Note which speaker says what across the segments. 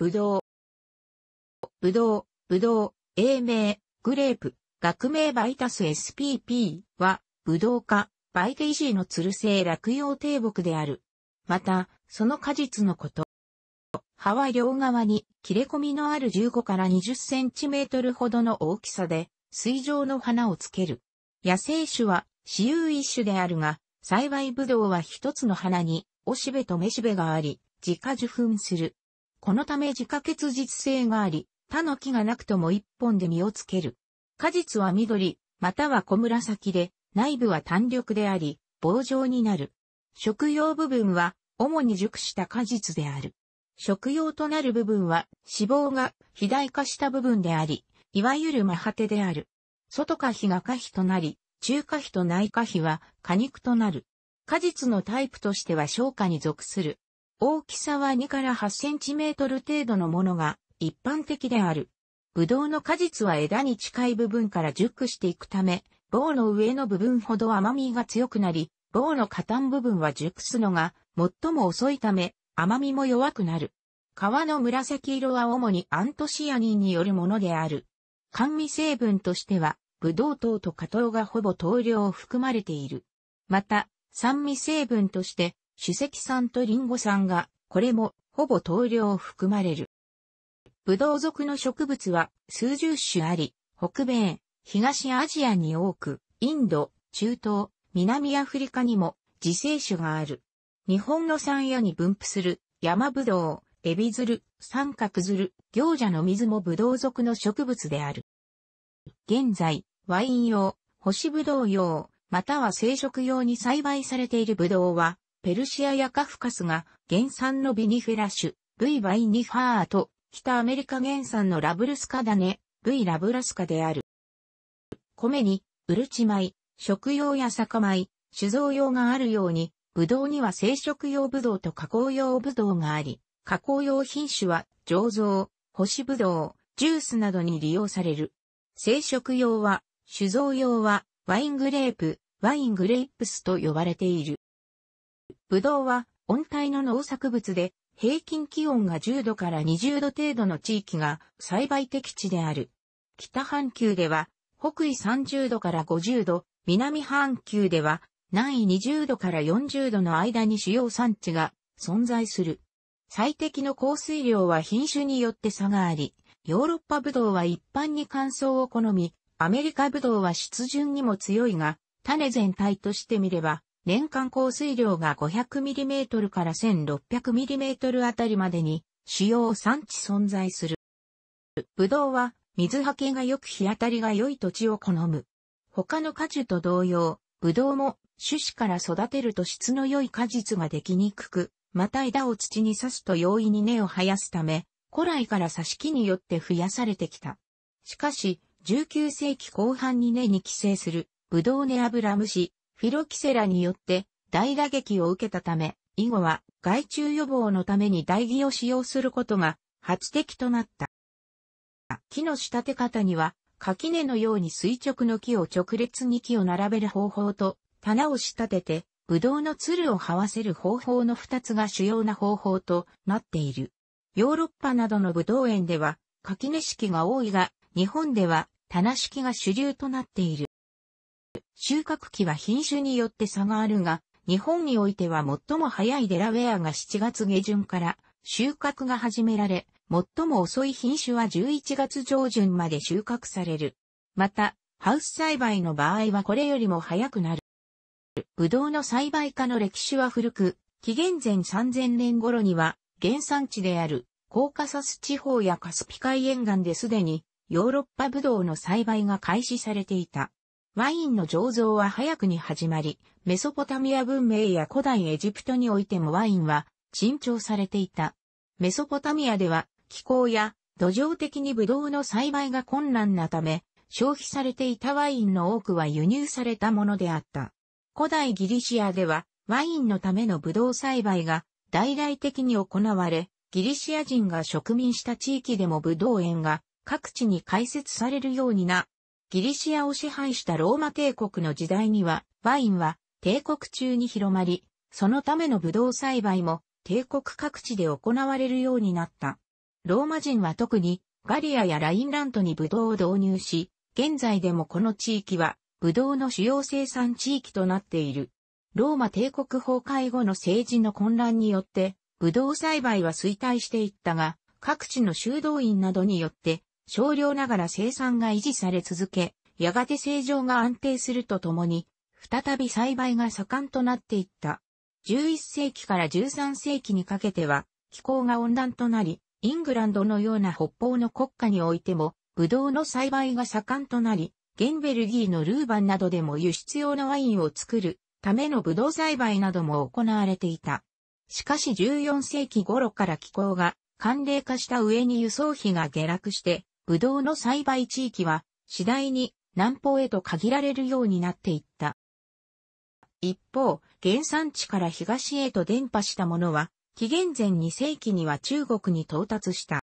Speaker 1: ぶどう。ぶどう、ぶどう、英名、グレープ、学名バイタス SPP は、ぶどう科、バイテイジーのつる性落葉低木である。また、その果実のこと。葉は両側に切れ込みのある15から20センチメートルほどの大きさで、水上の花をつける。野生種は、私有一種であるが、幸いぶどうは一つの花に、おしべとめしべがあり、自家受粉する。このため自家結実性があり、他の木がなくとも一本で実をつける。果実は緑、または小紫で、内部は単緑であり、棒状になる。食用部分は、主に熟した果実である。食用となる部分は、脂肪が肥大化した部分であり、いわゆる真果てである。外果皮が果皮となり、中果皮と内果皮は果肉となる。果実のタイプとしては消化に属する。大きさは2から8センチメートル程度のものが一般的である。ブドウの果実は枝に近い部分から熟していくため、棒の上の部分ほど甘みが強くなり、棒の下端部分は熟すのが最も遅いため、甘みも弱くなる。皮の紫色は主にアントシアニンによるものである。甘味成分としては、ブドウ糖と加糖がほぼ糖量を含まれている。また、酸味成分として、主石んとリンゴんが、これもほぼ等量含まれる。ブドウ属の植物は数十種あり、北米、東アジアに多く、インド、中東、南アフリカにも自生種がある。日本の山野に分布する山ブドウ、エビズル、三角ズル、行者の水もブドウ属の植物である。現在、ワイン用、星ブドウ用、または生殖用に栽培されているブドウは、ペルシアやカフカスが原産のビニフェラ種、ュ、バイニファーと、北アメリカ原産のラブルスカダネ、イラブラスカである。米に、ウルチ米、食用や酒米、酒造用があるように、ブドウには生殖用ブドウと加工用ブドウがあり、加工用品種は醸造、干しブドウ、ジュースなどに利用される。生殖用は、酒造用は、ワイングレープ、ワイングレイプスと呼ばれている。ブドウは温帯の農作物で平均気温が10度から20度程度の地域が栽培適地である。北半球では北緯30度から50度、南半球では南緯20度から40度の間に主要産地が存在する。最適の降水量は品種によって差があり、ヨーロッパブドウは一般に乾燥を好み、アメリカブドウは湿潤にも強いが、種全体としてみれば、年間降水量が 500mm から 1600mm あたりまでに主要産地存在する。ブドウは水はけが良く日当たりが良い土地を好む。他の果樹と同様、ブドウも種子から育てると質の良い果実ができにくく、また枝を土に刺すと容易に根を生やすため、古来から挿し木によって増やされてきた。しかし、19世紀後半に根に寄生する、ブドウネアブラムシ、フィロキセラによって大打撃を受けたため、以後は害虫予防のために台木を使用することが発的となった。木の仕立て方には、垣根のように垂直の木を直列に木を並べる方法と、棚を仕立てて、ぶどうのつるを這わせる方法の二つが主要な方法となっている。ヨーロッパなどのぶどう園では、垣根式が多いが、日本では棚式が主流となっている。収穫期は品種によって差があるが、日本においては最も早いデラウェアが7月下旬から収穫が始められ、最も遅い品種は11月上旬まで収穫される。また、ハウス栽培の場合はこれよりも早くなる。ブドウの栽培化の歴史は古く、紀元前3000年頃には原産地であるコーカサス地方やカスピ海沿岸ですでにヨーロッパブドウの栽培が開始されていた。ワインの醸造は早くに始まり、メソポタミア文明や古代エジプトにおいてもワインは珍重されていた。メソポタミアでは気候や土壌的にブドウの栽培が困難なため、消費されていたワインの多くは輸入されたものであった。古代ギリシアではワインのためのブドウ栽培が大々的に行われ、ギリシア人が植民した地域でもブドウ園が各地に開設されるようになギリシアを支配したローマ帝国の時代には、ワインは帝国中に広まり、そのためのブドウ栽培も帝国各地で行われるようになった。ローマ人は特にガリアやラインラントにブドウを導入し、現在でもこの地域はブドウの主要生産地域となっている。ローマ帝国崩壊後の政治の混乱によって、ブドウ栽培は衰退していったが、各地の修道院などによって少量ながら生産が維持され続け、やがて正常が安定するとともに、再び栽培が盛んとなっていった。11世紀から13世紀にかけては、気候が温暖となり、イングランドのような北方の国家においても、ブドウの栽培が盛んとなり、ゲンベルギーのルーバンなどでも輸出用のワインを作るためのブドウ栽培なども行われていた。しかし14世紀頃から気候が寒冷化した上に輸送費が下落して、ブドウの栽培地域は次第に南方へと限られるようになっていった。一方、原産地から東へと伝播したものは、紀元前2世紀には中国に到達した。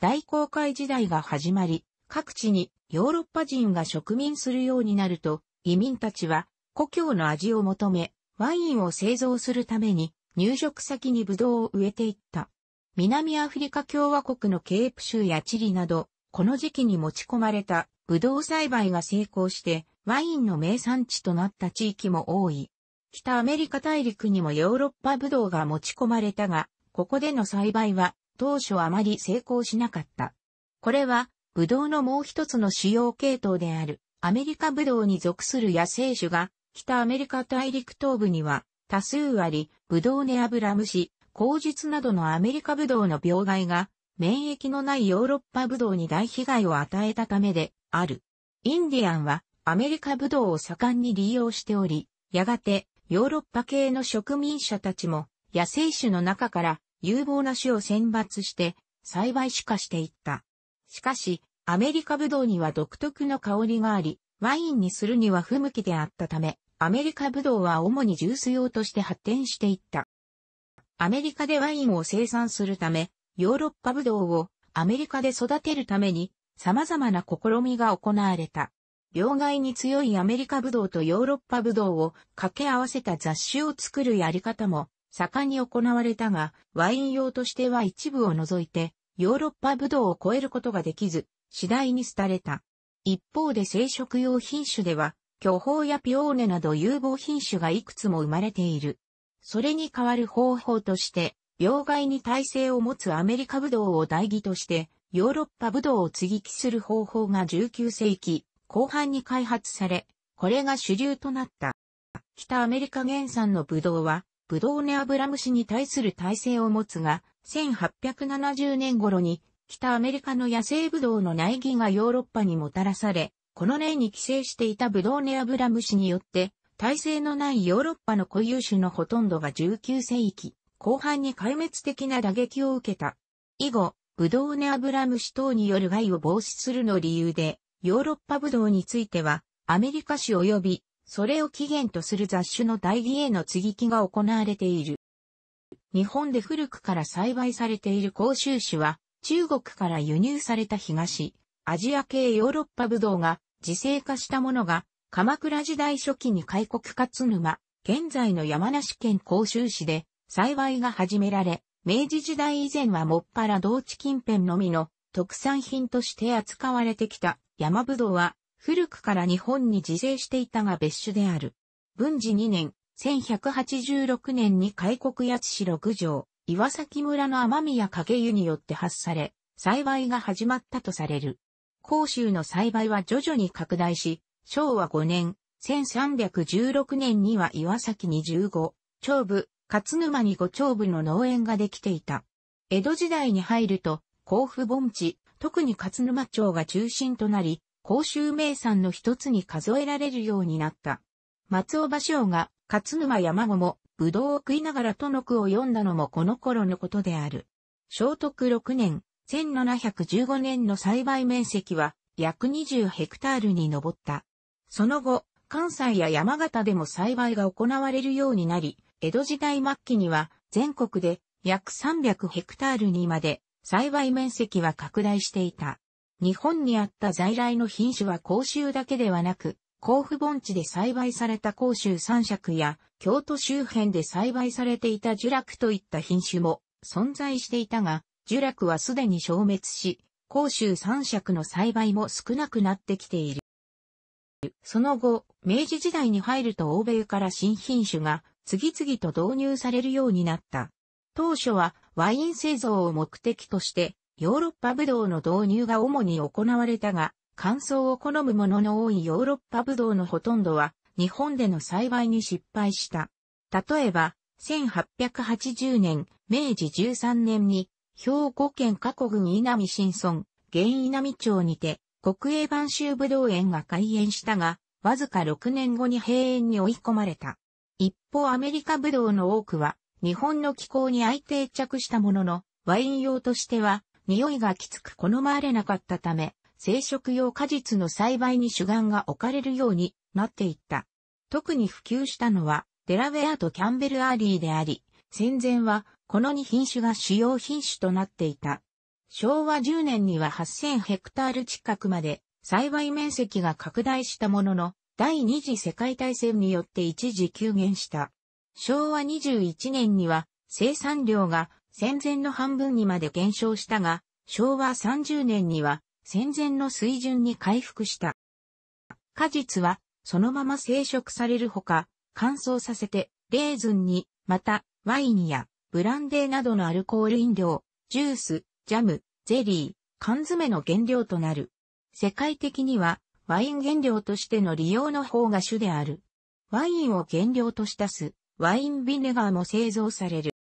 Speaker 1: 大航海時代が始まり、各地にヨーロッパ人が植民するようになると、移民たちは故郷の味を求め、ワインを製造するために入植先にブドウを植えていった。南アフリカ共和国のケープ州やチリなど、この時期に持ち込まれたブドウ栽培が成功してワインの名産地となった地域も多い。北アメリカ大陸にもヨーロッパブドウが持ち込まれたが、ここでの栽培は当初あまり成功しなかった。これは、ブドウのもう一つの主要系統であるアメリカブドウに属する野生種が北アメリカ大陸東部には多数あり、ブドウネアブラムシ、口述などのアメリカブドウの病害が免疫のないヨーロッパブドウに大被害を与えたためである。インディアンはアメリカブドウを盛んに利用しており、やがてヨーロッパ系の植民者たちも野生種の中から有望な種を選抜して栽培種化していった。しかし、アメリカブドウには独特の香りがあり、ワインにするには不向きであったため、アメリカブドウは主にジュース用として発展していった。アメリカでワインを生産するため、ヨーロッパブドウをアメリカで育てるために様々な試みが行われた。両替に強いアメリカブドウとヨーロッパブドウを掛け合わせた雑種を作るやり方も盛んに行われたが、ワイン用としては一部を除いて、ヨーロッパブドウを超えることができず、次第に廃れた。一方で生殖用品種では、巨峰やピオーネなど有望品種がいくつも生まれている。それに代わる方法として、病害に耐性を持つアメリカ武道を代議として、ヨーロッパ武道を継ぎ木する方法が19世紀後半に開発され、これが主流となった。北アメリカ原産のブドウは、ブドウネアブラムシに対する耐性を持つが、1870年頃に北アメリカの野生ブドウの苗木がヨーロッパにもたらされ、この例に寄生していたブドウネアブラムシによって、耐性のないヨーロッパの固有種のほとんどが19世紀後半に壊滅的な打撃を受けた。以後、ブドウネアブラムシ等による害を防止するの理由で、ヨーロッパブドウについては、アメリカ史及び、それを起源とする雑種の代議への接ぎ木が行われている。日本で古くから栽培されている甲州種は、中国から輸入された東、アジア系ヨーロッパブドウが自生化したものが、鎌倉時代初期に開国勝沼、現在の山梨県甲州市で栽培が始められ、明治時代以前はもっぱら同地近辺のみの特産品として扱われてきた山ぶどうは古くから日本に自生していたが別種である。文治2年、1186年に開国八市六条、岩崎村の雨宮影湯によって発され、栽培が始まったとされる。甲州の栽培は徐々に拡大し、昭和5年、1316年には岩崎に15、長部、勝沼に五丁部の農園ができていた。江戸時代に入ると、甲府盆地、特に勝沼町が中心となり、甲州名産の一つに数えられるようになった。松尾芭蕉が、勝沼山後も、ぶどうを食いながら都の句を読んだのもこの頃のことである。聖徳6年、1715年の栽培面積は約20ヘクタールに上った。その後、関西や山形でも栽培が行われるようになり、江戸時代末期には全国で約300ヘクタールにまで栽培面積は拡大していた。日本にあった在来の品種は甲州だけではなく、甲府盆地で栽培された甲州三尺や、京都周辺で栽培されていた樹楽といった品種も存在していたが、樹楽はすでに消滅し、甲州三尺の栽培も少なくなってきている。その後、明治時代に入ると欧米から新品種が次々と導入されるようになった。当初はワイン製造を目的としてヨーロッパブドウの導入が主に行われたが、乾燥を好むものの多いヨーロッパブドウのほとんどは日本での栽培に失敗した。例えば、1880年、明治13年に、兵庫県加古郡稲見新村、現稲見町にて、国営晩秋ぶどう園が開園したが、わずか6年後に閉園に追い込まれた。一方アメリカブドウの多くは、日本の気候に相定着したものの、ワイン用としては、匂いがきつく好まれなかったため、生殖用果実の栽培に主眼が置かれるようになっていった。特に普及したのは、デラウェアとキャンベルアーリーであり、戦前は、この2品種が主要品種となっていた。昭和10年には8000ヘクタール近くまで栽培面積が拡大したものの、第二次世界大戦によって一時急減した。昭和21年には生産量が戦前の半分にまで減少したが、昭和30年には戦前の水準に回復した。果実はそのまま生殖されるほか、乾燥させてレーズンに、またワインやブランデーなどのアルコール飲料、ジュース、ジャム、ゼリー、缶詰の原料となる。世界的にはワイン原料としての利用の方が主である。ワインを原料とした酢、ワインビネガーも製造される。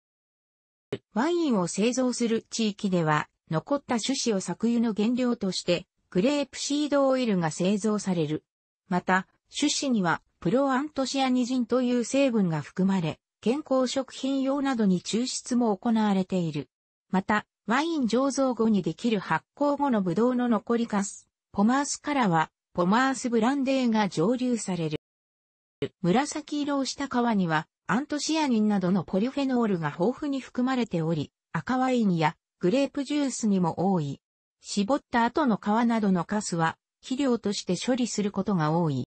Speaker 1: ワインを製造する地域では、残った種子を搾油の原料として、グレープシードオイルが製造される。また、種子には、プロアントシアニジンという成分が含まれ、健康食品用などに抽出も行われている。また、ワイン醸造後にできる発酵後のブドウの残りカス、ポマースからは、ポマースブランデーが蒸留される。紫色をした皮には、アントシアニンなどのポリフェノールが豊富に含まれており、赤ワインやグレープジュースにも多い。絞った後の皮などのカスは、肥料として処理することが多い。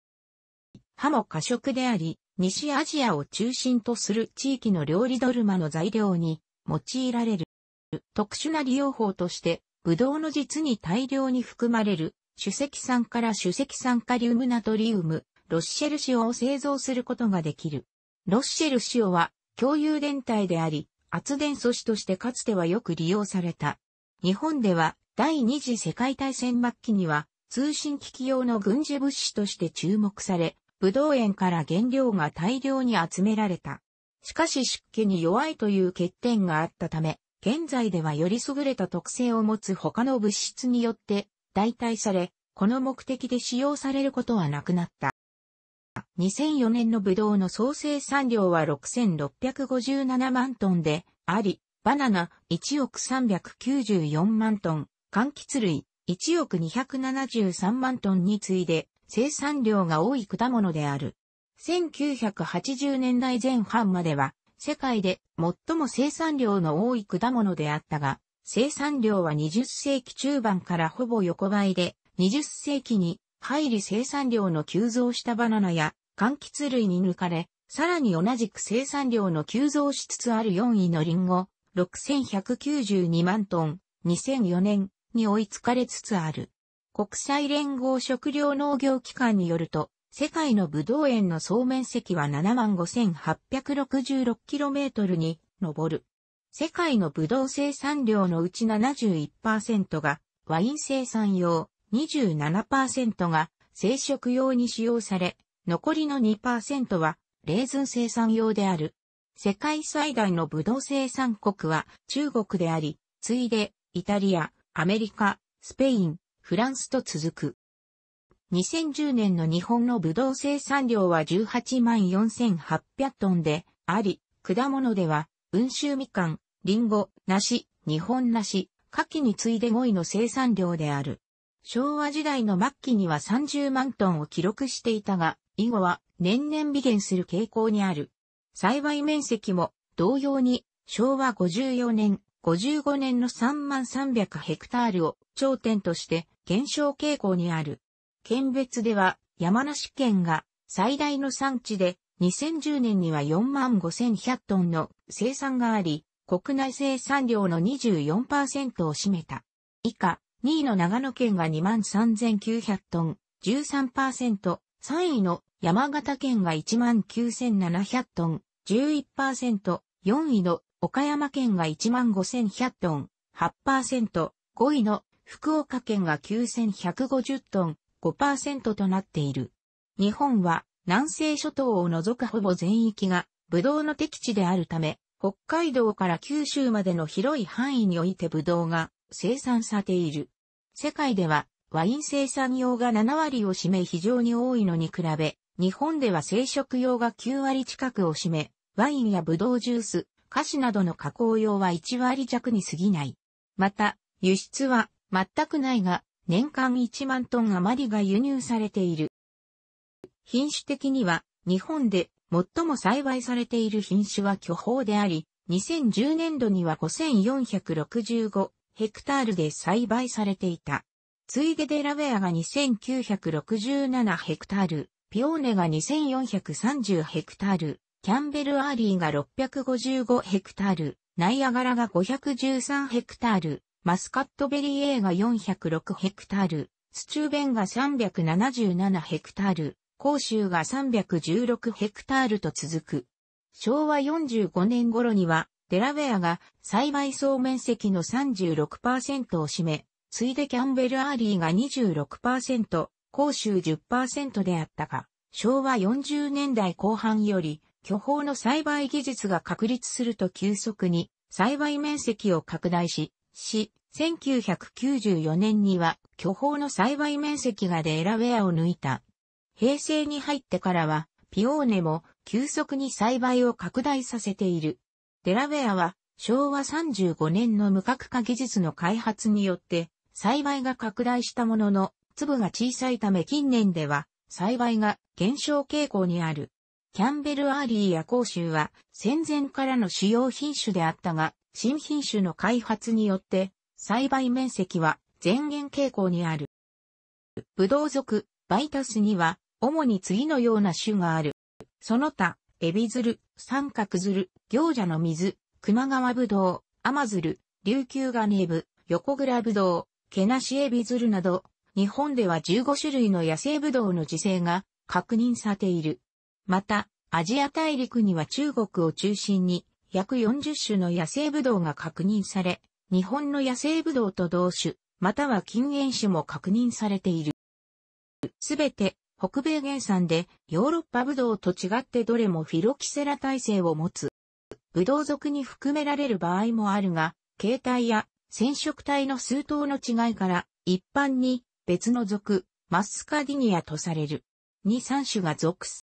Speaker 1: 歯も過食であり、西アジアを中心とする地域の料理ドルマの材料に用いられる。特殊な利用法として、ブドウの実に大量に含まれる主石酸から主石酸カリウムナトリウム、ロッシェル塩を製造することができる。ロッシェル塩は共有電体であり、圧電素子としてかつてはよく利用された。日本では第二次世界大戦末期には通信機器用の軍事物資として注目され、武道園から原料が大量に集められた。しかし湿気に弱いという欠点があったため、現在ではより優れた特性を持つ他の物質によって代替され、この目的で使用されることはなくなった。2004年のブドウの総生産量は6657万トンであり、バナナ1億394万トン、柑橘類1億273万トンに次いで生産量が多い果物である。1980年代前半までは世界で最も生産量の多い果物であったが、生産量は20世紀中盤からほぼ横ばいで、20世紀に入り生産量の急増したバナナや柑橘類に抜かれ、さらに同じく生産量の急増しつつある4位のリンゴ、6192万トン、2004年に追いつかれつつある。国際連合食糧農業機関によると、世界のブドウ園の総面積は 75,866km に上る。世界のブドウ生産量のうち71%がワイン生産用、27%が生殖用に使用され、残りの2%はレーズン生産用である。世界最大のブドウ生産国は中国であり、次いでイタリア、アメリカ、スペイン、フランスと続く。2010年の日本のブドウ生産量は18万4800トンであり、果物では温州みかん、りんご、梨、日本梨、牡蠣に次いで5位の生産量である。昭和時代の末期には30万トンを記録していたが、以後は年々微減する傾向にある。栽培面積も同様に昭和54年、55年の3万300ヘクタールを頂点として減少傾向にある。県別では山梨県が最大の産地で2010年には4万5100トンの生産があり、国内生産量の24%を占めた。以下、2位の長野県が2万3900トン、13%、3位の山形県が1万9700トン、11%、4位の岡山県が1万5100トン、8%、5位の福岡県が9150トン、5%となっている。日本は南西諸島を除くほぼ全域が、ブドウの敵地であるため、北海道から九州までの広い範囲においてブドウが生産されている。世界ではワイン生産用が7割を占め非常に多いのに比べ、日本では生殖用が9割近くを占め、ワインやブドウジュース、菓子などの加工用は1割弱に過ぎない。また、輸出は全くないが、年間1万トン余りが輸入されている。品種的には日本で最も栽培されている品種は巨峰であり、2010年度には5465ヘクタールで栽培されていた。ついでデラウェアが2967ヘクタール、ピオーネが2430ヘクタール、キャンベルアーリーが655ヘクタール、ナイアガラが513ヘクタール、マスカットベリー A が406ヘクタール、スチューベンが377ヘクタール、甲州が316ヘクタールと続く。昭和45年頃には、デラウェアが栽培総面積の36%を占め、ついでキャンベルアーリーが26%、甲州10%であったが、昭和40年代後半より、巨峰の栽培技術が確立すると急速に栽培面積を拡大し、し、1994年には巨峰の栽培面積がデラウェアを抜いた。平成に入ってからは、ピオーネも急速に栽培を拡大させている。デラウェアは昭和35年の無核化技術の開発によって栽培が拡大したものの粒が小さいため近年では栽培が減少傾向にある。キャンベルアーリーや甲州は戦前からの主要品種であったが、新品種の開発によって栽培面積は前減傾向にある。ブドウ属バイタスには主に次のような種がある。その他、エビズル、三角ズル、行者の水、熊川ぶどう、マズル、琉球ガネーブ、横倉ぶどう、ケナシエビズルなど、日本では15種類の野生ぶどうの自生が確認されている。また、アジア大陸には中国を中心に約40種の野生ぶどうが確認され、日本の野生ぶどうと同種、または禁煙種も確認されている。すべて北米原産でヨーロッパブドウと違ってどれもフィロキセラ耐性を持つ。ブドウ属に含められる場合もあるが、形態や染色体の数等の違いから一般に別の属、マスカディニアとされる。に3種が属す。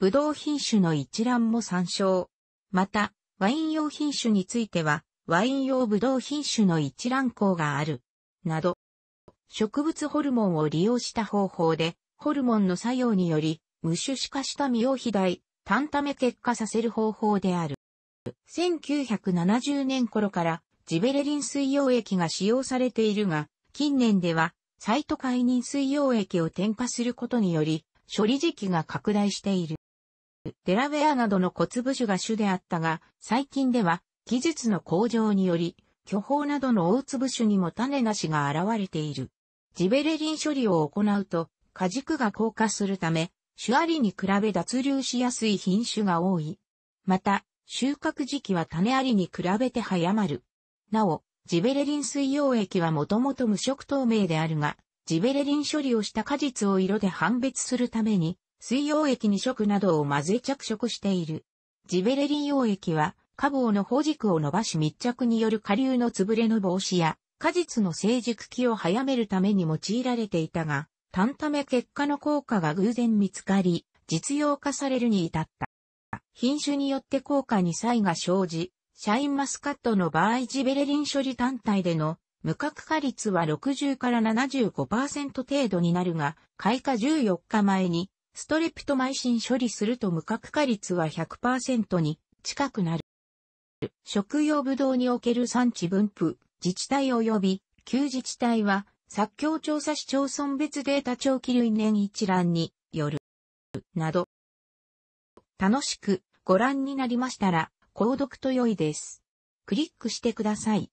Speaker 1: ブドウ品種の一覧も参照。また、ワイン用品種については、ワイン用ブドウ品種の一覧項がある。など、植物ホルモンを利用した方法で、ホルモンの作用により、無種子化した実を肥大、単ため結果させる方法である。1970年頃からジベレリン水溶液が使用されているが、近年ではサイトカイニン水溶液を添加することにより、処理時期が拡大している。デラウェアなどの骨部種が種であったが、最近では技術の向上により、巨峰などの大粒種にも種なしが現れている。ジベレリン処理を行うと、果軸が硬化するため、種ありに比べ脱流しやすい品種が多い。また、収穫時期は種ありに比べて早まる。なお、ジベレリン水溶液はもともと無色透明であるが、ジベレリン処理をした果実を色で判別するために、水溶液に色などを混ぜ着色している。ジベレリン溶液は、花房の保軸を伸ばし密着による下流の潰れの防止や、果実の成熟期を早めるために用いられていたが、単ため結果の効果が偶然見つかり、実用化されるに至った。品種によって効果に差異が生じ、シャインマスカットの場合ジベレリン処理単体での無核化率は60から75%程度になるが、開花14日前にストレプトマイシン処理すると無核化率は100%に近くなる。食用ブドウにおける産地分布、自治体及び旧自治体は作協調査市町村別データ長期類年一覧による、など。楽しくご覧になりましたら、購読と良いです。クリックしてください。